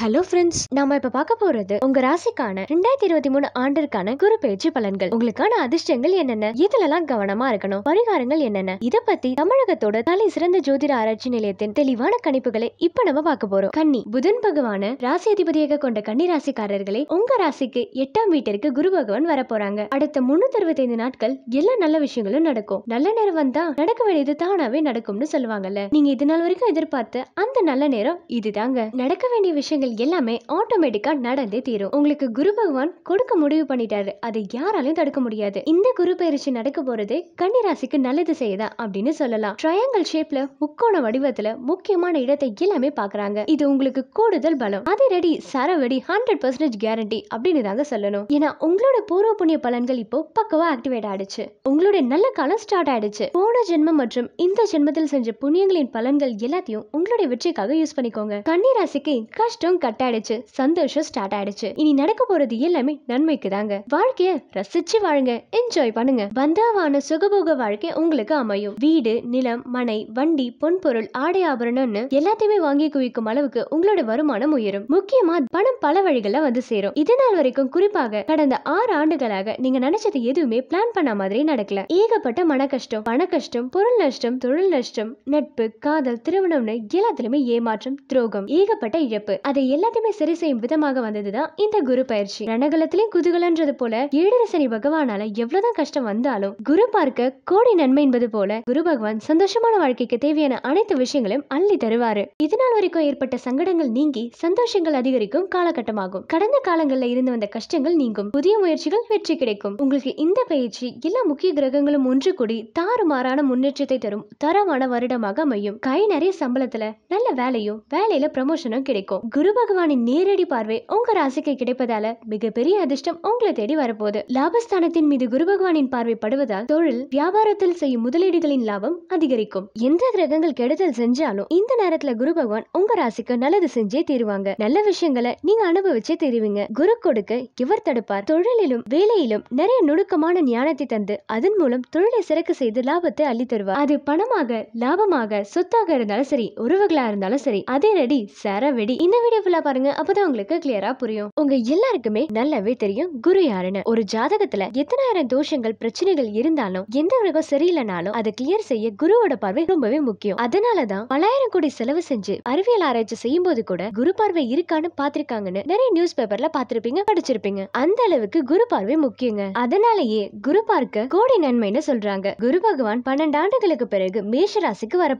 hello friends நாம இப்ப பார்க்க போறது உங்க ராசிக்கான ரெண்டாயிரத்தி இருபத்தி மூணு ஆண்டிற்கான குரு பயிற்சி பலன்கள் உங்களுக்கான அதிர்ஷ்டங்கள் என்னென்ன இதுல எல்லாம் கவனமா இருக்கணும் பரிகாரங்கள் என்னென்ன இத பத்தி தமிழகத்தோட தலை சிறந்த ஜோதிட ஆராய்ச்சி நிலையத்தின் தெளிவான கணிப்புகளை இப்ப நம்ம பார்க்க போறோம் கன்னி புதன் பகவான ராசி அதிபதியாக கொண்ட கன்னி ராசிக்காரர்களே உங்க ராசிக்கு எட்டாம் வீட்டிற்கு குரு பகவான் வர போறாங்க அடுத்த முன்னூத்தி நாட்கள் எல்லா நல்ல விஷயங்களும் நடக்கும் நல்ல நேரம் வந்தா நடக்க வேண்டியது தானாவே நடக்கும்னு சொல்லுவாங்கல்ல நீங்க இது நாள் வரைக்கும் எதிர்பார்த்த அந்த நல்ல நேரம் இதுதாங்க நடக்க வேண்டிய விஷயங்கள் விஷயங்கள் எல்லாமே ஆட்டோமேட்டிக்கா நடந்தே தீரும் உங்களுக்கு குரு பகவான் கொடுக்க முடிவு பண்ணிட்டாரு அதை யாராலையும் தடுக்க முடியாது இந்த குரு பயிற்சி நடக்க போறது கன்னிராசிக்கு நல்லது செய்யதா அப்படின்னு சொல்லலாம் ட்ரையாங்கல் ஷேப்ல முக்கோண வடிவத்துல முக்கியமான இடத்தை எல்லாமே பாக்குறாங்க இது உங்களுக்கு கூடுதல் பலம் அதே ரெடி சரவடி ஹண்ட்ரட் பர்சன்டேஜ் கேரண்டி அப்படின்னு தாங்க சொல்லணும் ஏன்னா உங்களோட பூர்வ புண்ணிய பலன்கள் இப்போ பக்கவா ஆக்டிவேட் ஆயிடுச்சு உங்களுடைய நல்ல காலம் ஸ்டார்ட் ஆயிடுச்சு போன ஜென்மம் மற்றும் இந்த ஜென்மத்தில் செஞ்ச புண்ணியங்களின் பலன்கள் எல்லாத்தையும் உங்களுடைய வெற்றிக்காக யூஸ் பண்ணிக்கோங்க கண்ணீராசிக்கு கஷ்டம் ஃபோன் கட் ஆயிடுச்சு சந்தோஷம் ஸ்டார்ட் ஆயிடுச்சு இனி நடக்க போறது எல்லாமே நன்மைக்கு தாங்க வாழ்க்கைய ரசிச்சு வாழுங்க என்ஜாய் பண்ணுங்க வந்தாவான சுகபோக வாழ்க்கை உங்களுக்கு அமையும் வீடு நிலம் மனை வண்டி பொன்பொருள் ஆடை ஆபரணம்னு எல்லாத்தையுமே வாங்கி குவிக்கும் அளவுக்கு உங்களோட வருமானம் உயரும் முக்கியமா பணம் பல வழிகள வந்து சேரும் இது நாள் வரைக்கும் குறிப்பாக கடந்த ஆறு ஆண்டுகளாக நீங்க நினைச்சது எதுவுமே பிளான் பண்ண மாதிரி நடக்கல ஏகப்பட்ட மன கஷ்டம் பண கஷ்டம் பொருள் நஷ்டம் தொழில் நஷ்டம் நட்பு காதல் திருமணம்னு எல்லாத்திலுமே ஏமாற்றம் துரோகம் ஏகப்பட்ட இழப்பு அதை எல்லாத்தையுமே சரி செய்யும் விதமாக வந்தது தான் இந்த குரு பயிற்சி ரணகலத்திலேயும் குதுகலன்றது போல ஏழரை சனி பகவானால எவ்வளவுதான் கஷ்டம் வந்தாலும் குரு பார்க்க கோடி நன்மை என்பது போல குரு பகவான் சந்தோஷமான வாழ்க்கைக்கு தேவையான அனைத்து விஷயங்களையும் அள்ளி தருவாரு இதனால் வரைக்கும் ஏற்பட்ட சங்கடங்கள் நீங்கி சந்தோஷங்கள் அதிகரிக்கும் காலகட்டமாகும் கடந்த காலங்களில் இருந்து வந்த கஷ்டங்கள் நீங்கும் புதிய முயற்சிகள் வெற்றி கிடைக்கும் உங்களுக்கு இந்த பயிற்சி எல்லா முக்கிய கிரகங்களும் ஒன்று கூடி தாறுமாறான முன்னேற்றத்தை தரும் தரமான வருடமாக அமையும் கை நிறைய சம்பளத்துல நல்ல வேலையும் வேலையில ப்ரமோஷனும் கிடைக்கும் குரு பகவானின் நேரடி பார்வை உங்க ராசிக்கு கிடைப்பதால மிகப்பெரிய அதிர்ஷ்டம் உங்களை தேடி வரப்போகுது லாபஸ்தானத்தின் மீது குரு பகவானின் பார்வை படுவதால் தொழில் வியாபாரத்தில் செய்யும் முதலீடுகளின் லாபம் அதிகரிக்கும் எந்த கிரகங்கள் கெடுதல் செஞ்சாலும் இந்த நேரத்துல குரு பகவான் உங்க ராசிக்கு நல்லது செஞ்சே தீருவாங்க நல்ல விஷயங்களை நீங்க அனுபவிச்சே தெரிவிங்க குரு கொடுக்க இவர் தடுப்பார் தொழிலிலும் வேலையிலும் நிறைய நுணுக்கமான ஞானத்தை தந்து அதன் மூலம் தொழிலை சிறக்க செய்து லாபத்தை அள்ளி தருவார் அது பணமாக லாபமாக சொத்தாக இருந்தாலும் சரி உறவுகளா இருந்தாலும் சரி அதே ரெடி சரவெடி இந்த வீடியோ ஃபுல்லா பாருங்க அப்பதான் உங்களுக்கு கிளியரா புரியும் உங்க எல்லாருக்குமே நல்லாவே தெரியும் குரு யாருன்னு ஒரு ஜாதகத்துல எத்தனாயிரம் தோஷங்கள் பிரச்சனைகள் இருந்தாலும் எந்த கிரகம் சரியில்லைனாலும் அதை கிளியர் செய்ய குருவோட பார்வை ரொம்பவே முக்கியம் அதனாலதான் பலாயிரம் கோடி செலவு செஞ்சு அறிவியல் ஆராய்ச்சி செய்யும் போது கூட குரு பார்வை இருக்கான்னு பாத்திருக்காங்கன்னு நிறைய நியூஸ் பேப்பர்ல பாத்திருப்பீங்க படிச்சிருப்பீங்க அந்த அளவுக்கு குரு பார்வை முக்கியங்க அதனாலயே குரு பார்க்க கோடி நன்மைன்னு சொல்றாங்க குரு பகவான் பன்னெண்டு ஆண்டுகளுக்கு பிறகு மேஷ ராசிக்கு வர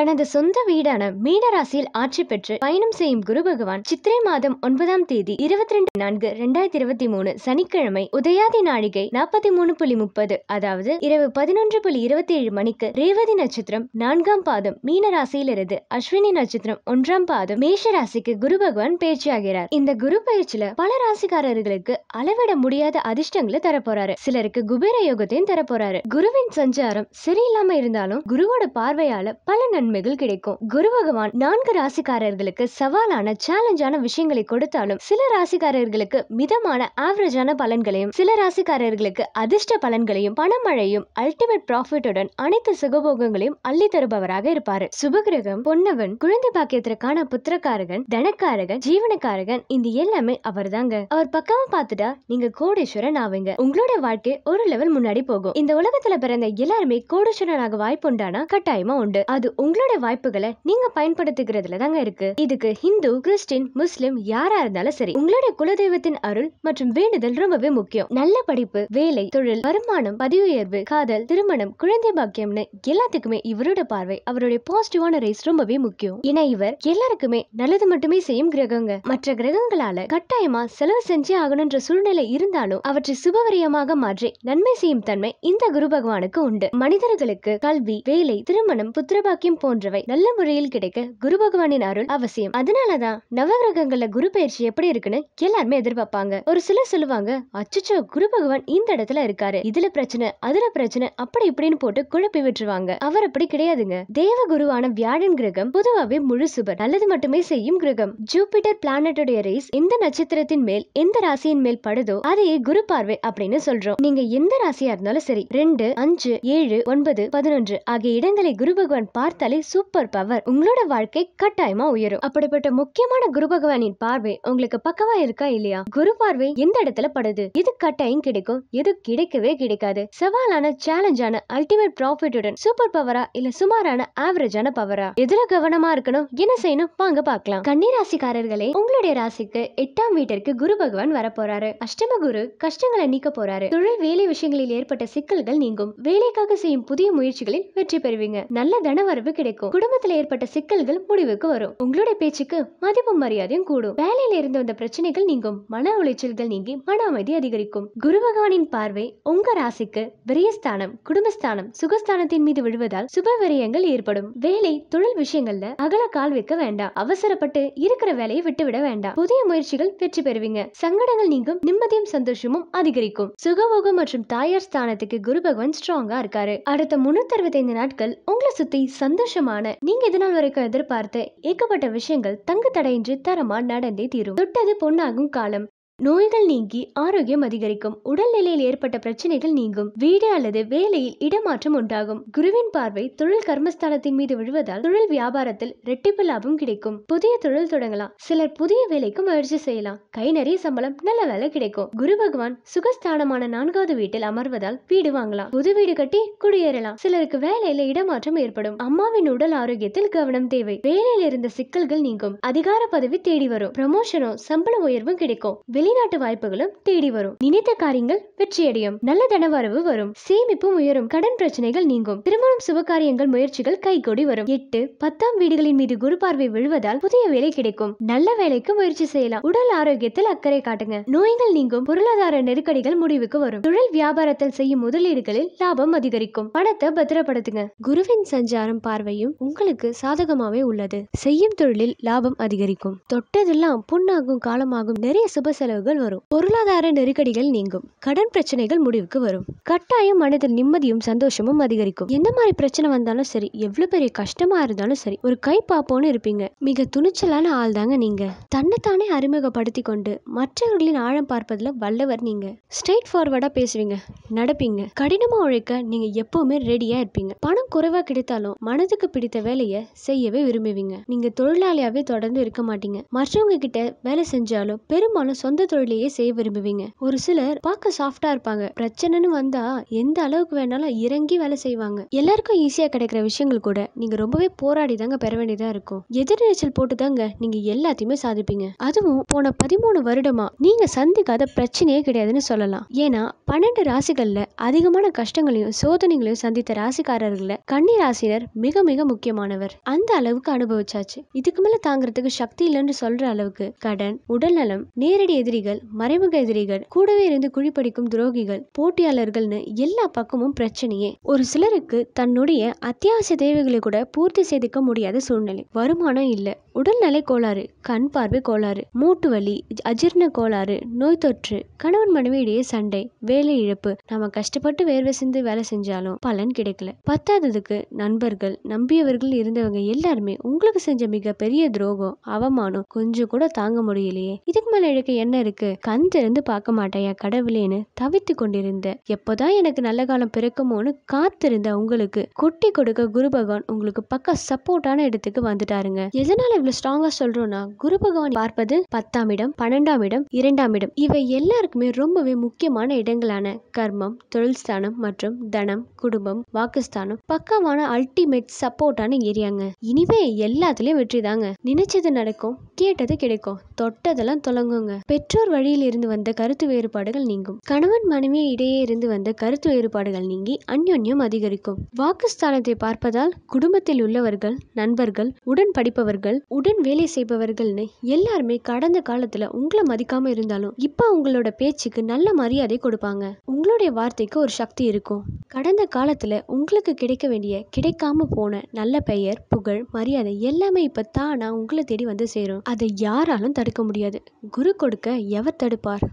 தனது சொந்த வீடான மீன ராசியில் ஆட்சி பெற்று பயணம் செய்யும் குரு பகவான் சித்திரை மாதம் ஒன்பதாம் தேதி இருபத்தி ரெண்டு நான்கு ரெண்டாயிரத்தி இருபத்தி மூணு சனிக்கிழமை உதயாதி நாழிகை நாற்பத்தி மூணு புள்ளி முப்பது அதாவது இரவு பதினொன்று புள்ளி இருபத்தி ஏழு மணிக்கு ரேவதி நட்சத்திரம் நான்காம் பாதம் மீன ராசியிலிருந்து அஸ்வினி நட்சத்திரம் ஒன்றாம் பாதம் மேஷ ராசிக்கு குரு பகவான் பயிற்சியாகிறார் இந்த குரு பயிற்சியில பல ராசிக்காரர்களுக்கு அளவிட முடியாத அதிர்ஷ்டங்களை தரப்போறாரு சிலருக்கு குபேர யோகத்தையும் தரப்போறாரு குருவின் சஞ்சாரம் சரியில்லாம இருந்தாலும் குருவோட பார்வையால பல நன்மைகள் கிடைக்கும் குரு பகவான் நான்கு ராசிக்காரர்களுக்கு சவாலான சேலஞ்சான விஷயங்களை கொடுத்தாலும் சில ராசிக்காரர்களுக்கு மிதமான ஆவரேஜான பலன்களையும் சில ராசிக்காரர்களுக்கு அதிர்ஷ்ட பலன்களையும் பணமழையும் அல்டிமேட் ப்ராஃபிட்டுடன் அனைத்து சுகபோகங்களையும் அள்ளி தருபவராக இருப்பாரு சுபகிரகம் பொன்னவன் குழந்தை பாக்கியத்திற்கான புத்திரக்காரகன் தனக்காரகன் ஜீவனக்காரகன் இந்த எல்லாமே அவர் தாங்க அவர் பக்கமா பார்த்துட்டா நீங்க கோடீஸ்வரன் ஆவீங்க உங்களோட வாழ்க்கை ஒரு லெவல் முன்னாடி போகும் இந்த உலகத்துல பிறந்த எல்லாருமே கோடீஸ்வரனாக வாய்ப்பு உண்டானா கட்டாயமா உண்டு அது உங்களோட வாய்ப்புகளை நீங்க பயன்படுத்துகிறதுல தாங்க இருக்கு இதுக்கு ஹிந்து கிறிஸ்து கிறிஸ்டின் முஸ்லிம் யாரா இருந்தாலும் சரி உங்களுடைய குலதெய்வத்தின் அருள் மற்றும் வேண்டுதல் ரொம்பவே முக்கியம் நல்ல படிப்பு வேலை தொழில் வருமானம் பதவி உயர்வு காதல் திருமணம் குழந்தை பாக்கியம்னு எல்லாத்துக்குமே இவரோட பார்வை அவருடைய பாசிட்டிவான ரைஸ் ரொம்பவே முக்கியம் ஏன்னா இவர் எல்லாருக்குமே நல்லது மட்டுமே செய்யும் கிரகங்க மற்ற கிரகங்களால கட்டாயமா செலவு செஞ்சே ஆகணும்ன்ற சூழ்நிலை இருந்தாலும் அவற்றை சுபவரியமாக மாற்றி நன்மை செய்யும் தன்மை இந்த குரு பகவானுக்கு உண்டு மனிதர்களுக்கு கல்வி வேலை திருமணம் புத்திரபாக்கியம் போன்றவை நல்ல முறையில் கிடைக்க குரு பகவானின் அருள் அவசியம் அதனாலதான் நவகிரகங்கள்ல குரு பயிற்சி எப்படி இருக்குன்னு எல்லாருமே எதிர்பார்ப்பாங்க ஒரு சிலர் சொல்லுவாங்க அச்சுச்சோ குரு பகவான் இந்த இடத்துல இருக்காரு இதுல பிரச்சனை அதுல பிரச்சனை அப்படி இப்படின்னு போட்டு குழப்பி விட்டுருவாங்க அவர் அப்படி கிடையாதுங்க தேவ குருவான வியாழன் கிரகம் பொதுவாவே முழு சுபர் நல்லது மட்டுமே செய்யும் கிரகம் ஜூபிட்டர் பிளானட்டுடைய ரேஸ் எந்த நட்சத்திரத்தின் மேல் எந்த ராசியின் மேல் படுதோ அதையே குரு பார்வை அப்படின்னு சொல்றோம் நீங்க எந்த ராசியா இருந்தாலும் சரி ரெண்டு அஞ்சு ஏழு ஒன்பது பதினொன்று ஆகிய இடங்களை குரு பகவான் பார்த்தாலே சூப்பர் பவர் உங்களோட வாழ்க்கை கட்டாயமா உயரும் அப்படிப்பட்ட முக்கியமான உங்களோட குரு பகவானின் பார்வை உங்களுக்கு பக்கவா இருக்கா இல்லையா குரு பார்வை எந்த இடத்துல படுது எது கட்டாயம் கிடைக்கும் எது கிடைக்கவே கிடைக்காது சவாலான சேலஞ்சான அல்டிமேட் ப்ராஃபிட்டுடன் சூப்பர் பவரா இல்ல சுமாரான ஆவரேஜான பவரா எதுல கவனமா இருக்கணும் என்ன செய்யணும் வாங்க பாக்கலாம் கன்னி ராசிக்காரர்களே உங்களுடைய ராசிக்கு எட்டாம் வீட்டிற்கு குரு பகவான் வர போறாரு அஷ்டம குரு கஷ்டங்களை நீக்க போறாரு தொழில் வேலை விஷயங்களில் ஏற்பட்ட சிக்கல்கள் நீங்கும் வேலைக்காக செய்யும் புதிய முயற்சிகளில் வெற்றி பெறுவீங்க நல்ல தனவரவு கிடைக்கும் குடும்பத்தில் ஏற்பட்ட சிக்கல்கள் முடிவுக்கு வரும் உங்களுடைய பேச்சுக்கு மதிப்பு மதிப்பும் மரியாதையும் கூடும் வேலையில இருந்து வந்த பிரச்சனைகள் நீங்கும் மன உளைச்சல்கள் நீங்கி மன அமைதி அதிகரிக்கும் குரு பகவானின் பார்வை உங்க ராசிக்கு விரயஸ்தானம் குடும்பஸ்தானம் சுகஸ்தானத்தின் மீது விழுவதால் சுப விரயங்கள் ஏற்படும் வேலை தொழில் விஷயங்கள்ல அகல கால் வைக்க வேண்டாம் அவசரப்பட்டு இருக்கிற வேலையை விட்டுவிட வேண்டாம் புதிய முயற்சிகள் வெற்றி பெறுவீங்க சங்கடங்கள் நீங்கும் நிம்மதியும் சந்தோஷமும் அதிகரிக்கும் சுகபோகம் மற்றும் தாயார் ஸ்தானத்துக்கு குரு பகவான் ஸ்ட்ராங்கா இருக்காரு அடுத்த முன்னூத்தி அறுபத்தைந்து நாட்கள் உங்களை சுத்தி சந்தோஷமான நீங்க இதனால் வரைக்கும் எதிர்பார்த்து ஏகப்பட்ட விஷயங்கள் தங்கு தடை என்று தரமா நடந்தே தீரும் தொட்டது பொன்னாகும் காலம் நோய்கள் நீங்கி ஆரோக்கியம் அதிகரிக்கும் உடல்நிலையில் ஏற்பட்ட பிரச்சனைகள் நீங்கும் வீடு அல்லது வேலையில் இடமாற்றம் உண்டாகும் குருவின் பார்வை தொழில் கர்மஸ்தானத்தின் மீது விழுவதால் தொழில் வியாபாரத்தில் ரெட்டிப்பு லாபம் கிடைக்கும் புதிய தொழில் தொடங்கலாம் சிலர் புதிய வேலைக்கு முயற்சி செய்யலாம் கை நிறைய சம்பளம் நல்ல வேலை கிடைக்கும் குரு பகவான் சுகஸ்தானமான நான்காவது வீட்டில் அமர்வதால் வீடு வாங்கலாம் புது வீடு கட்டி குடியேறலாம் சிலருக்கு வேலையில இடமாற்றம் ஏற்படும் அம்மாவின் உடல் ஆரோக்கியத்தில் கவனம் தேவை வேலையில் இருந்த சிக்கல்கள் நீங்கும் அதிகார பதவி தேடி வரும் ப்ரமோஷனும் சம்பள உயர்வும் கிடைக்கும் வெளி வெளிநாட்டு வாய்ப்புகளும் தேடி வரும் நினைத்த காரியங்கள் வெற்றியடையும் நல்ல தனவரவு வரும் சேமிப்பும் உயரும் கடன் பிரச்சனைகள் நீங்கும் திருமணம் சுபகாரியங்கள் முயற்சிகள் கைகோடி வரும் எட்டு பத்தாம் வீடுகளின் மீது குரு பார்வை விழுவதால் புதிய வேலை கிடைக்கும் நல்ல வேலைக்கு முயற்சி செய்யலாம் உடல் ஆரோக்கியத்தில் அக்கறை காட்டுங்க நோய்கள் நீங்கும் பொருளாதார நெருக்கடிகள் முடிவுக்கு வரும் தொழில் வியாபாரத்தில் செய்யும் முதலீடுகளில் லாபம் அதிகரிக்கும் பணத்தை பத்திரப்படுத்துங்க குருவின் சஞ்சாரம் பார்வையும் உங்களுக்கு சாதகமாவே உள்ளது செய்யும் தொழிலில் லாபம் அதிகரிக்கும் தொட்டதெல்லாம் புண்ணாகும் காலமாகும் நிறைய சுப செலவு செலவுகள் வரும் பொருளாதார நெருக்கடிகள் நீங்கும் கடன் பிரச்சனைகள் முடிவுக்கு வரும் கட்டாயம் மனதில் நிம்மதியும் சந்தோஷமும் அதிகரிக்கும் எந்த மாதிரி பிரச்சனை வந்தாலும் சரி எவ்வளவு பெரிய கஷ்டமா இருந்தாலும் சரி ஒரு கை பாப்போன்னு இருப்பீங்க மிக துணிச்சலான ஆள் தாங்க நீங்க தன்னைத்தானே அறிமுகப்படுத்தி கொண்டு மற்றவர்களின் ஆழம் பார்ப்பதுல வல்லவர் நீங்க ஸ்ட்ரெயிட் ஃபார்வர்டா பேசுவீங்க நடப்பீங்க கடினமா உழைக்க நீங்க எப்பவுமே ரெடியா இருப்பீங்க பணம் குறைவா கிடைத்தாலும் மனதுக்கு பிடித்த வேலையை செய்யவே விரும்புவீங்க நீங்க தொழிலாளியாவே தொடர்ந்து இருக்க மாட்டீங்க மற்றவங்க கிட்ட வேலை செஞ்சாலும் பெரும்பாலும் சொந்த தொழிலையே செய்ய விரும்புவீங்க ஒரு சிலர் பார்க்க சாஃப்டா இருப்பாங்க பிரச்சனைன்னு வந்தா எந்த அளவுக்கு வேணாலும் இறங்கி வேலை செய்வாங்க எல்லாருக்கும் ஈஸியா கிடைக்கிற விஷயங்கள் கூட நீங்க ரொம்பவே போராடி தாங்க பெற வேண்டியதா இருக்கும் எதிர்நீச்சல் போட்டு தாங்க நீங்க எல்லாத்தையுமே சாதிப்பீங்க அதுவும் போன பதிமூணு வருடமா நீங்க சந்திக்காத பிரச்சனையே கிடையாதுன்னு சொல்லலாம் ஏன்னா பன்னெண்டு ராசிகள்ல அதிகமான கஷ்டங்களையும் சோதனைகளையும் சந்தித்த ராசிக்காரர்கள கன்னி ராசினர் மிக மிக முக்கியமானவர் அந்த அளவுக்கு அனுபவிச்சாச்சு இதுக்கு மேல தாங்கிறதுக்கு சக்தி இல்லைன்னு சொல்ற அளவுக்கு கடன் உடல்நலம் நேரடி எதிரி எதிரிகள் மறைமுக எதிரிகள் கூடவே இருந்து குழிப்படிக்கும் துரோகிகள் போட்டியாளர்கள்னு எல்லா பக்கமும் பிரச்சனையே ஒரு சிலருக்கு தன்னுடைய அத்தியாவசிய தேவைகளை கூட பூர்த்தி செய்துக்க முடியாத சூழ்நிலை வருமானம் இல்லை உடல்நலை கோளாறு கண் பார்வை கோளாறு மூட்டு வலி அஜீர்ண கோளாறு நோய் தொற்று கணவன் மனைவி இடையே சண்டை வேலை இழப்பு நாம கஷ்டப்பட்டு வேர்வை சிந்து வேலை செஞ்சாலும் பலன் கிடைக்கல பத்தாததுக்கு நண்பர்கள் நம்பியவர்கள் இருந்தவங்க எல்லாருமே உங்களுக்கு செஞ்ச மிக பெரிய துரோகம் அவமானம் கொஞ்சம் கூட தாங்க முடியலையே இதுக்கு மேல இழக்க என்ன இருக்கு கண் திறந்து பார்க்க மாட்டேயா கடவுளேன்னு தவித்து கொண்டிருந்த எப்போதான் எனக்கு நல்ல காலம் பிறக்குமோன்னு காத்திருந்த உங்களுக்கு கொட்டி கொடுக்க குரு பகவான் உங்களுக்கு பக்க சப்போர்ட்டான இடத்துக்கு வந்துட்டாருங்க எதனால இவ்வளோ ஸ்ட்ராங்காக சொல்றோம்னா குரு பகவான் பார்ப்பது பத்தாம் இடம் பன்னெண்டாம் இடம் இரண்டாம் இடம் இவை எல்லாருக்குமே ரொம்பவே முக்கியமான இடங்களான கர்மம் தொழில் ஸ்தானம் மற்றும் தனம் குடும்பம் வாக்குஸ்தானம் பக்கமான அல்டிமேட் சப்போர்ட்டான ஏரியாங்க இனிமே எல்லாத்துலேயும் வெற்றி தாங்க நினைச்சது நடக்கும் கேட்டது கிடைக்கும் தொட்டதெல்லாம் தொடங்குங்க பெற்றோர் வழியில் இருந்து வந்த கருத்து வேறுபாடுகள் நீங்கும் கணவன் மனைவி இடையே இருந்து வந்த கருத்து வேறுபாடுகள் நீங்கி அந்யோன்யம் அதிகரிக்கும் வாக்குஸ்தானத்தை பார்ப்பதால் குடும்பத்தில் உள்ளவர்கள் நண்பர்கள் உடன் படிப்பவர்கள் உடன் வேலை செய்பவர்கள்னு எல்லாருமே கடந்த காலத்தில் உங்களை மதிக்காமல் இருந்தாலும் இப்போ உங்களோட பேச்சுக்கு நல்ல மரியாதை கொடுப்பாங்க உங்களுடைய வார்த்தைக்கு ஒரு சக்தி இருக்கும் கடந்த காலத்தில் உங்களுக்கு கிடைக்க வேண்டிய கிடைக்காம போன நல்ல பெயர் புகழ் மரியாதை எல்லாமே இப்போ தானா உங்களை தேடி வந்து சேரும் அதை யாராலும் தடுக்க முடியாது குரு கொடுக்க எவர் தடுப்பார்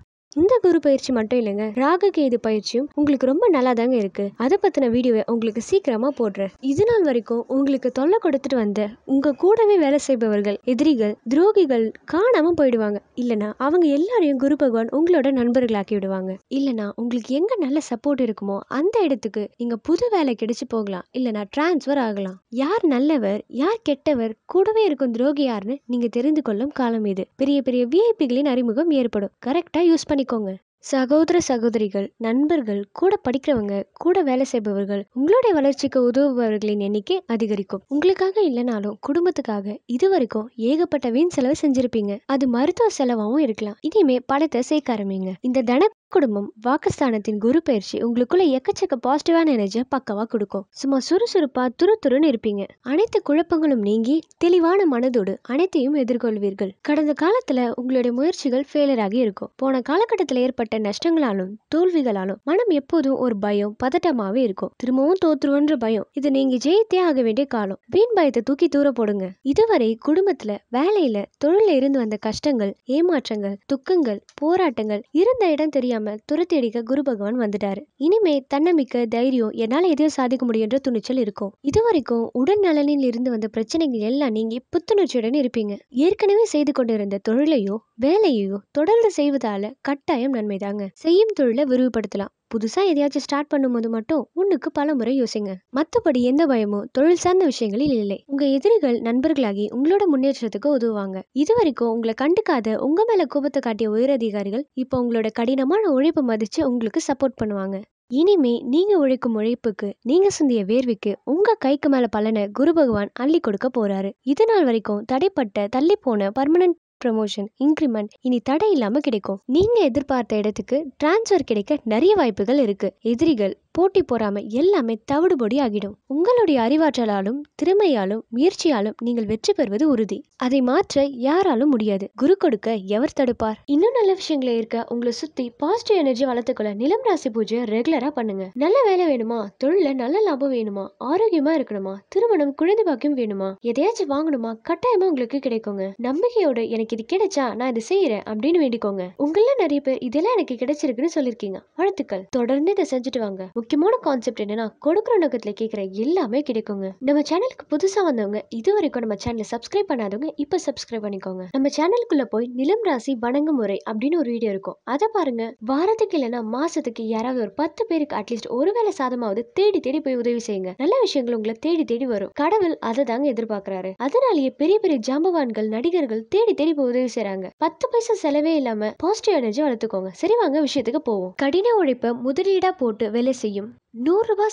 இந்த குரு பயிற்சி மட்டும் இல்லைங்க ராககேது பயிற்சியும் உங்களுக்கு ரொம்ப நல்லா தாங்க இருக்கு அதை பத்தின வீடியோவை உங்களுக்கு சீக்கிரமா போடுறேன் இது நாள் வரைக்கும் உங்களுக்கு தொல்லை கொடுத்துட்டு வந்த உங்க கூடவே வேலை செய்பவர்கள் எதிரிகள் துரோகிகள் காணாம போயிடுவாங்க இல்லனா அவங்க எல்லாரையும் குரு பகவான் உங்களோட நண்பர்களாக்கி விடுவாங்க இல்லனா உங்களுக்கு எங்க நல்ல சப்போர்ட் இருக்குமோ அந்த இடத்துக்கு நீங்க புது வேலை கிடைச்சு போகலாம் இல்லனா டிரான்ஸ்ஃபர் ஆகலாம் யார் நல்லவர் யார் கெட்டவர் கூடவே இருக்கும் துரோகி யாருன்னு நீங்க தெரிந்து கொள்ளும் காலம் இது பெரிய பெரிய விஐபிகளின் அறிமுகம் ஏற்படும் கரெக்டா யூஸ் பண்ணி பண்ணிக்கோங்க சகோதர சகோதரிகள் நண்பர்கள் கூட படிக்கிறவங்க கூட வேலை செய்பவர்கள் உங்களுடைய வளர்ச்சிக்கு உதவுபவர்களின் எண்ணிக்கை அதிகரிக்கும் உங்களுக்காக இல்லைனாலும் குடும்பத்துக்காக இது வரைக்கும் ஏகப்பட்ட வீண் செலவு செஞ்சிருப்பீங்க அது மருத்துவ செலவாகவும் இருக்கலாம் இனிமே பணத்தை சேர்க்க ஆரம்பிங்க இந்த தன குடும்பம் வாக்குஸ்தானத்தின் குரு பயிற்சி உங்களுக்குள்ள எக்கச்சக்க பாசிட்டிவான எனர்ஜியை பக்கவா கொடுக்கும் சும்மா சுறுசுறுப்பா துரு துருன்னு இருப்பீங்க அனைத்து குழப்பங்களும் நீங்கி தெளிவான மனதோடு அனைத்தையும் எதிர்கொள்வீர்கள் கடந்த காலத்துல உங்களுடைய முயற்சிகள் ஃபெயிலியர் ஆகி இருக்கும் போன காலகட்டத்தில் ஏற்பட்ட நஷ்டங்களாலும் தோல்விகளாலும் மனம் எப்போதும் ஒரு பயம் பதட்டமாவே இருக்கும் திரும்பவும் தோத்துருவன்ற பயம் இது நீங்க ஜெயித்தே ஆக வேண்டிய காலம் வீண் பயத்தை தூக்கி தூர போடுங்க இதுவரை குடும்பத்துல வேலையில தொழில இருந்து வந்த கஷ்டங்கள் ஏமாற்றங்கள் துக்கங்கள் போராட்டங்கள் இருந்த இடம் தெரியாம முடியாமல் துரத்தி அடிக்க குரு பகவான் வந்துட்டாரு இனிமே தன்னம்பிக்க தைரியம் என்னால் எதையும் சாதிக்க முடியுன்ற துணிச்சல் இருக்கும் இது வரைக்கும் உடல் நலனில் இருந்து வந்த பிரச்சனைகள் எல்லாம் நீங்க புத்துணர்ச்சியுடன் இருப்பீங்க ஏற்கனவே செய்து கொண்டிருந்த தொழிலையோ வேலையையோ தொடர்ந்து செய்வதால கட்டாயம் நன்மைதாங்க செய்யும் தொழிலை விரிவுபடுத்தலாம் புதுசாக எதையாச்சும் ஸ்டார்ட் பண்ணும்போது மட்டும் உன்னுக்கு பல முறை யோசிங்க மற்றபடி எந்த பயமும் தொழில் சார்ந்த விஷயங்களில் இல்லை உங்கள் எதிரிகள் நண்பர்களாகி உங்களோட முன்னேற்றத்துக்கு உதவுவாங்க இது வரைக்கும் உங்களை கண்டுக்காத உங்கள் மேலே கோபத்தை காட்டிய உயர் அதிகாரிகள் இப்போ உங்களோட கடினமான உழைப்பை மதித்து உங்களுக்கு சப்போர்ட் பண்ணுவாங்க இனிமே நீங்க உழைக்கும் உழைப்புக்கு நீங்க சிந்திய வேர்வைக்கு உங்க கைக்கு மேல பலனை குரு பகவான் அள்ளி கொடுக்க போறாரு இது நாள் வரைக்கும் தடைப்பட்ட தள்ளி போன பர்மனன்ட் ப்ரமோஷன் இன்க்ரிமெண்ட் இனி தடை இல்லாமல் கிடைக்கும் நீங்கள் எதிர்பார்த்த இடத்துக்கு டிரான்ஸ்ஃபர் கிடைக்க நிறைய வாய்ப்புகள் இருக்கு எதிரிகள் போட்டி போறாம எல்லாமே தவிடுபொடி ஆகிடும் உங்களுடைய அறிவாற்றலாலும் திறமையாலும் முயற்சியாலும் நீங்கள் வெற்றி பெறுவது உறுதி அதை மாற்ற யாராலும் முடியாது குரு கொடுக்க எவர் தடுப்பார் இன்னும் நல்ல விஷயங்கள இருக்க உங்களை சுத்தி பாசிட்டிவ் எனர்ஜி வளர்த்துக்கொள்ள நிலம் ராசி பூஜையை ரெகுலரா பண்ணுங்க நல்ல வேலை வேணுமா தொழில நல்ல லாபம் வேணுமா ஆரோக்கியமா இருக்கணுமா திருமணம் குழந்தை பாக்கியம் வேணுமா எதையாச்சும் வாங்கணுமா கட்டாயமா உங்களுக்கு கிடைக்குங்க நம்பிக்கையோட எனக்கு எனக்கு இது கிடைச்சா நான் இதை செய்யறேன் அப்படின்னு வேண்டிக்கோங்க உங்கள நிறைய பேர் இதெல்லாம் எனக்கு கிடைச்சிருக்குன்னு சொல்லிருக்கீங்க வாழ்த்துக்கள் தொடர்ந்து இதை செஞ்சுட்டு வாங்க முக்கியமான கான்செப்ட் என்னன்னா கொடுக்குற நோக்கத்துல கேட்கற எல்லாமே கிடைக்குங்க நம்ம சேனலுக்கு புதுசா வந்தவங்க இது வரைக்கும் நம்ம சேனலை சப்ஸ்கிரைப் பண்ணாதவங்க இப்ப சப்ஸ்கிரைப் பண்ணிக்கோங்க நம்ம சேனலுக்குள்ள போய் நிலம் ராசி வணங்கு முறை அப்படின்னு ஒரு வீடியோ இருக்கும் அதை பாருங்க வாரத்துக்கு இல்லைன்னா மாசத்துக்கு யாராவது ஒரு பத்து பேருக்கு அட்லீஸ்ட் ஒருவேளை சாதமாவது தேடி தேடி போய் உதவி செய்யுங்க நல்ல விஷயங்கள் உங்களை தேடி தேடி வரும் கடவுள் அதை தாங்க எதிர்பார்க்கிறாரு அதனாலேயே பெரிய பெரிய ஜாம்பவான்கள் நடிகர்கள் தேடி தேடி கண்டிப்பா உதவி செய்யறாங்க பத்து பைசா செலவே இல்லாம பாசிட்டிவ் எனர்ஜி வளர்த்துக்கோங்க சரி வாங்க விஷயத்துக்கு போவோம் கடின உழைப்பை முதலீடா போட்டு வேலை செய்யும் நூறுரூபா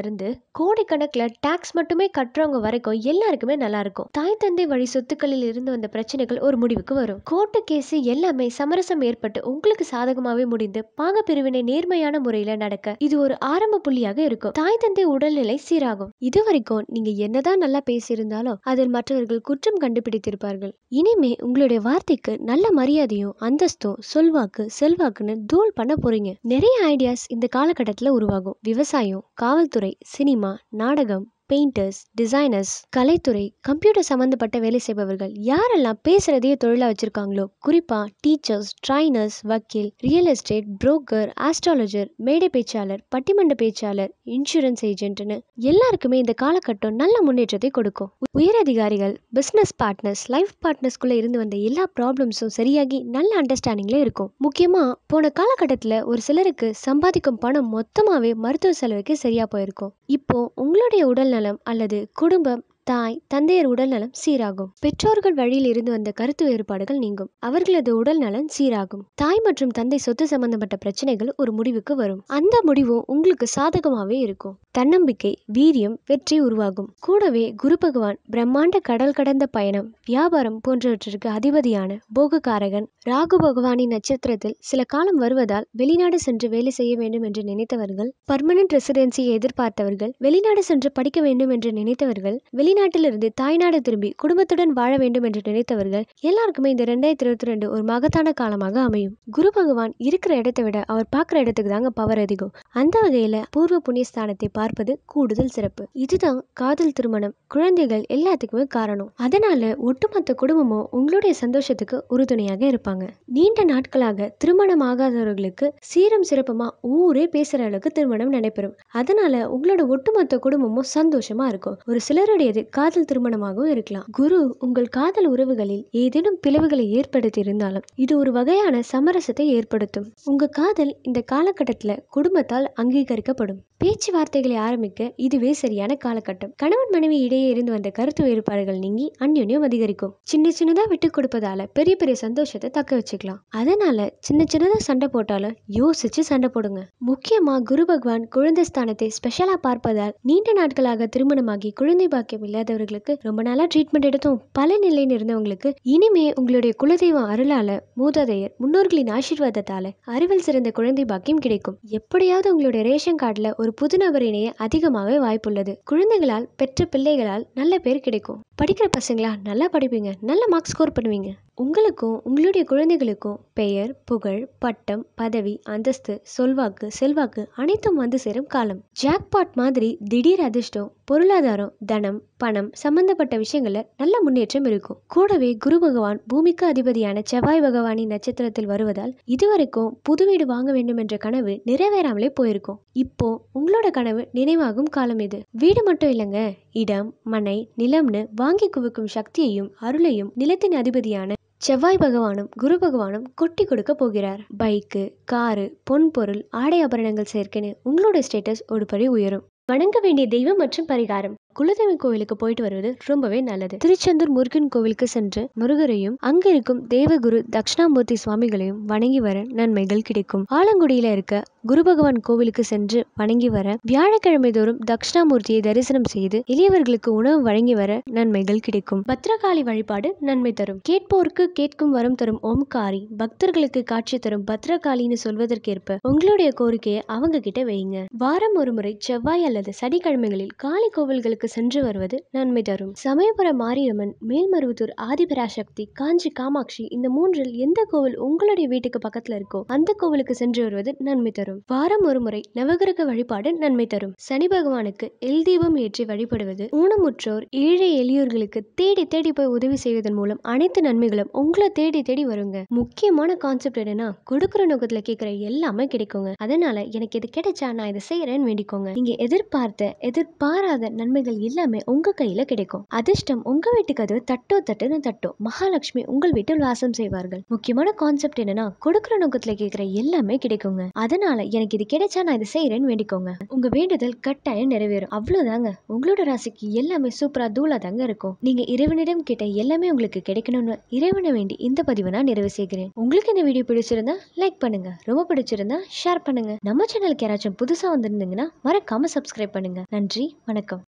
இருந்து கோடிக்கணக்கில் டேக்ஸ் மட்டுமே கட்டுறவங்க வரைக்கும் எல்லாருக்குமே நல்லாயிருக்கும் தாய் தந்தை வழி சொத்துக்களில் இருந்து வந்த பிரச்சனைகள் ஒரு முடிவுக்கு வரும் கோர்ட்டு கேஸு எல்லாமே சமரசம் ஏற்பட்டு உங்களுக்கு சாதகமாகவே முடிந்து பாங்க பிரிவினை நேர்மையான முறையில் நடக்க இது ஒரு ஆரம்ப புள்ளியாக இருக்கும் தாய் தந்தை உடல்நிலை சீராகும் இது வரைக்கும் நீங்கள் என்னதான் நல்லா பேசியிருந்தாலும் அதில் மற்றவர்கள் குற்றம் கண்டுபிடித்திருப்பார்கள் இனிமே உங்களுடைய வார்த்தைக்கு நல்ல மரியாதையும் அந்தஸ்தும் சொல்வாக்கு செல்வாக்குன்னு தூள் பண்ண போறீங்க நிறைய ஐடியாஸ் இந்த காலகட்டத்தில் உருவாகும் விவசாயம் காவல்துறை சினிமா நாடகம் பெயிண்டர்ஸ் டிசைனர்ஸ் கலைத்துறை கம்ப்யூட்டர் சம்மந்தப்பட்ட வேலை செய்பவர்கள் யாரெல்லாம் பேசுகிறதையே தொழிலாக வச்சுருக்காங்களோ குறிப்பாக டீச்சர்ஸ் ட்ரைனர்ஸ் வக்கீல் ரியல் எஸ்டேட் புரோக்கர் ஆஸ்ட்ராலஜர் மேடை பேச்சாளர் பட்டிமன்ற பேச்சாளர் இன்சூரன்ஸ் ஏஜென்ட்னு எல்லாருக்குமே இந்த காலகட்டம் நல்ல முன்னேற்றத்தை கொடுக்கும் உயரதிகாரிகள் பிஸ்னஸ் பார்ட்னர்ஸ் லைஃப் பார்ட்னர்ஸ்குள்ளே இருந்து வந்த எல்லா ப்ராப்ளம்ஸும் சரியாகி நல்ல அண்டர்ஸ்டாண்டிங்ல இருக்கும் முக்கியமாக போன காலகட்டத்தில் ஒரு சிலருக்கு சம்பாதிக்கும் பணம் மொத்தமாகவே மருத்துவ செலவுக்கு சரியாக போயிருக்கும் இப்போ உங்களுடைய உடல் உடல்நலம் அல்லது குடும்பம் தாய் தந்தையர் உடல்நலம் சீராகும் பெற்றோர்கள் வழியில் இருந்து வந்த கருத்து வேறுபாடுகள் நீங்கும் அவர்களது உடல் நலன் சீராகும் தாய் மற்றும் தந்தை சொத்து சம்பந்தப்பட்ட பிரச்சனைகள் ஒரு முடிவுக்கு வரும் அந்த முடிவும் உங்களுக்கு சாதகமாவே இருக்கும் தன்னம்பிக்கை வீரியம் வெற்றி உருவாகும் கூடவே குரு பகவான் பிரம்மாண்ட கடல் கடந்த பயணம் வியாபாரம் போன்றவற்றிற்கு அதிபதியான போகக்காரகன் ராகு பகவானின் நட்சத்திரத்தில் சில காலம் வருவதால் வெளிநாடு சென்று வேலை செய்ய வேண்டும் என்று நினைத்தவர்கள் பர்மனன்ட் ரெசிடென்சியை எதிர்பார்த்தவர்கள் வெளிநாடு சென்று படிக்க வேண்டும் என்று நினைத்தவர்கள் வெளிநாட்டிலிருந்து தாய்நாடு திரும்பி குடும்பத்துடன் வாழ வேண்டும் என்று நினைத்தவர்கள் எல்லாருக்குமே இந்த ரெண்டாயிரத்தி இருபத்தி ரெண்டு ஒரு மகத்தான காலமாக அமையும் குரு பகவான் இருக்கிற இடத்தை விட அவர் பார்க்குற இடத்துக்கு தாங்க பவர் அதிகம் அந்த வகையில் பூர்வ புண்ணிய ஸ்தானத்தை பார்ப்பது கூடுதல் சிறப்பு இதுதான் காதல் திருமணம் குழந்தைகள் எல்லாத்துக்குமே காரணம் அதனால ஒட்டுமொத்த குடும்பமும் உங்களுடைய சந்தோஷத்துக்கு உறுதுணையாக இருப்பாங்க இருக்காங்க நீண்ட நாட்களாக திருமணம் ஆகாதவர்களுக்கு சீரம் சிறப்பமா ஊரே பேசுற அளவுக்கு திருமணம் நடைபெறும் அதனால உங்களோட ஒட்டுமொத்த குடும்பமும் சந்தோஷமா இருக்கும் ஒரு சிலருடையது காதல் திருமணமாகவும் இருக்கலாம் குரு உங்கள் காதல் உறவுகளில் ஏதேனும் பிளவுகளை ஏற்படுத்தி இருந்தாலும் இது ஒரு வகையான சமரசத்தை ஏற்படுத்தும் உங்க காதல் இந்த காலகட்டத்தில் குடும்பத்தால் அங்கீகரிக்கப்படும் பேச்சுவார்த்தைகளை ஆரம்பிக்க இதுவே சரியான காலகட்டம் கணவன் மனைவி இடையே இருந்து வந்த கருத்து வேறுபாடுகள் நீங்கி அந்யோன்யம் அதிகரிக்கும் சின்ன சின்னதா விட்டு கொடுப்பதால பெரிய பெரிய சந்தோஷத்தை பார்க்க வச்சுக்கலாம் அதனால சின்ன சின்னதாக சண்டை போட்டாலும் யோசிச்சு சண்டை போடுங்க முக்கியமாக குரு பகவான் குழந்தை ஸ்தானத்தை ஸ்பெஷலாக பார்ப்பதால் நீண்ட நாட்களாக திருமணமாகி குழந்தை பாக்கியம் இல்லாதவர்களுக்கு ரொம்ப நாளாக ட்ரீட்மெண்ட் எடுத்தும் பல நிலையில் இருந்தவங்களுக்கு இனிமே உங்களுடைய குலதெய்வம் அருளால மூதாதையர் முன்னோர்களின் ஆசீர்வாதத்தால அறிவில் சிறந்த குழந்தை பாக்கியம் கிடைக்கும் எப்படியாவது உங்களுடைய ரேஷன் கார்டில் ஒரு புதுநபர் இணைய அதிகமாகவே வாய்ப்புள்ளது குழந்தைகளால் பெற்ற பிள்ளைகளால் நல்ல பேர் கிடைக்கும் படிக்கிற பசங்களா நல்லா படிப்பீங்க நல்ல மார்க் ஸ்கோர் பண்ணுவீங்க உங்களுக்கும் உங்களுடைய குழந்தைகளுக்கும் பெயர் புகழ் பட்டம் பதவி அந்தஸ்து சொல்வாக்கு செல்வாக்கு அனைத்தும் வந்து சேரும் காலம் ஜாக்பாட் மாதிரி திடீர் அதிர்ஷ்டம் பொருளாதாரம் தனம் பணம் சம்பந்தப்பட்ட விஷயங்கள்ல நல்ல முன்னேற்றம் இருக்கும் கூடவே குரு பகவான் பூமிக்கு அதிபதியான செவ்வாய் பகவானின் நட்சத்திரத்தில் வருவதால் இதுவரைக்கும் புது வீடு வாங்க வேண்டும் என்ற கனவு நிறைவேறாமலே போயிருக்கும் இப்போ உங்களோட கனவு நினைவாகும் காலம் இது வீடு மட்டும் இல்லைங்க இடம் மனை நிலம்னு வாங்கி குவிக்கும் சக்தியையும் அருளையும் நிலத்தின் அதிபதியான செவ்வாய் பகவானும் குரு பகவானும் கொட்டி கொடுக்க போகிறார் பைக்கு காரு பொன் பொருள் ஆடை ஆபரணங்கள் சேர்க்கைன்னு உங்களோட ஸ்டேட்டஸ் ஒருபடி உயரும் வணங்க வேண்டிய தெய்வம் மற்றும் பரிகாரம் குலதெய்வ கோவிலுக்கு போயிட்டு வருவது ரொம்பவே நல்லது திருச்செந்தூர் முருகன் கோவிலுக்கு சென்று முருகரையும் அங்கிருக்கும் தேவகுரு தட்சிணாமூர்த்தி சுவாமிகளையும் வணங்கி வர நன்மைகள் கிடைக்கும் ஆலங்குடியில இருக்க குரு பகவான் கோவிலுக்கு சென்று வணங்கி வர வியாழக்கிழமை தோறும் தட்சிணாமூர்த்தியை தரிசனம் செய்து எளியவர்களுக்கு உணவு வழங்கி வர நன்மைகள் கிடைக்கும் பத்ரகாளி வழிபாடு நன்மை தரும் கேட்போருக்கு கேட்கும் வரம் தரும் ஓம்காரி பக்தர்களுக்கு காட்சி தரும் பத்ரகாளின்னு சொல்வதற்கேற்ப உங்களுடைய கோரிக்கையை அவங்க கிட்ட வையுங்க வாரம் ஒரு முறை செவ்வாய் அல்லது சனிக்கிழமைகளில் காளி கோவில்களுக்கு கோவிலுக்கு சென்று வருவது நன்மை தரும் சமயபுரம் மாரியம்மன் மேல்மருவத்தூர் ஆதிபராசக்தி காஞ்சி காமாட்சி இந்த மூன்றில் எந்த கோவில் உங்களுடைய வீட்டுக்கு பக்கத்துல இருக்கோ அந்த கோவிலுக்கு சென்று வருவது நன்மை தரும் வாரம் ஒரு முறை நவகிரக வழிபாடு நன்மை தரும் சனி பகவானுக்கு எல் தீபம் ஏற்றி வழிபடுவது ஊனமுற்றோர் ஏழை எளியோர்களுக்கு தேடி தேடி போய் உதவி செய்வதன் மூலம் அனைத்து நன்மைகளும் உங்களை தேடி தேடி வருங்க முக்கியமான கான்செப்ட் என்னன்னா கொடுக்குற நோக்கத்துல கேட்கிற எல்லாமே கிடைக்குங்க அதனால எனக்கு இது கிடைச்சா நான் இதை செய்யறேன்னு வேண்டிக்கோங்க நீங்க எதிர்பார்த்த எதிர்பாராத நன்மைகள் எல்லாமே உங்கள் கையில் கிடைக்கும் அதிர்ஷ்டம் உங்கள் வீட்டுக்கு அது தட்டோ தட்டுன்னு தட்டோ மகாலட்சுமி உங்கள் வீட்டில் வாசம் செய்வார்கள் முக்கியமான கான்செப்ட் என்னன்னா கொடுக்குற நோக்கத்தில் கேட்குற எல்லாமே கிடைக்குங்க அதனால எனக்கு இது கிடைச்சா நான் இதை செய்யறேன்னு வேண்டிக்கோங்க உங்க வேண்டுதல் கட்டாயம் நிறைவேறும் அவ்வளவுதாங்க உங்களோட ராசிக்கு எல்லாமே சூப்பரா தூளா தாங்க இருக்கும் நீங்க இறைவனிடம் கிட்ட எல்லாமே உங்களுக்கு கிடைக்கணும்னு இறைவனை வேண்டி இந்த பதிவை நான் நிறைவு செய்கிறேன் உங்களுக்கு இந்த வீடியோ பிடிச்சிருந்தா லைக் பண்ணுங்க ரொம்ப பிடிச்சிருந்தா ஷேர் பண்ணுங்க நம்ம சேனலுக்கு யாராச்சும் புதுசா வந்திருந்தீங்கன்னா மறக்காம சப்ஸ்கிரைப் பண்ணுங்க நன்றி வணக்கம்